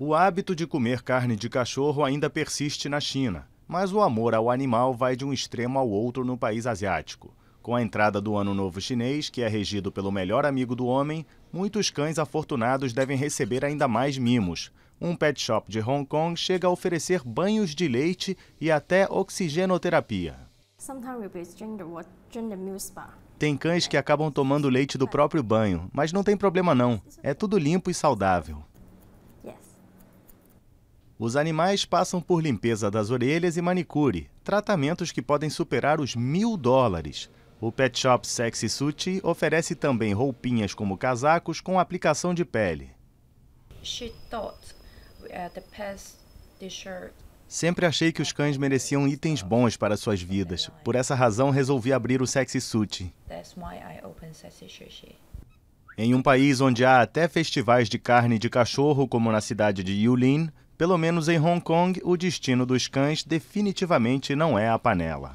O hábito de comer carne de cachorro ainda persiste na China, mas o amor ao animal vai de um extremo ao outro no país asiático. Com a entrada do Ano Novo Chinês, que é regido pelo melhor amigo do homem, muitos cães afortunados devem receber ainda mais mimos. Um pet shop de Hong Kong chega a oferecer banhos de leite e até oxigenoterapia. Tem cães que acabam tomando leite do próprio banho, mas não tem problema não, é tudo limpo e saudável. Os animais passam por limpeza das orelhas e manicure, tratamentos que podem superar os mil dólares. O Pet Shop Sexy Suti oferece também roupinhas como casacos com aplicação de pele. Uh, Sempre achei que os cães mereciam itens bons para suas vidas. Por essa razão, resolvi abrir o Sexy Suti. Em um país onde há até festivais de carne de cachorro, como na cidade de Yulin, pelo menos em Hong Kong, o destino dos cães definitivamente não é a panela.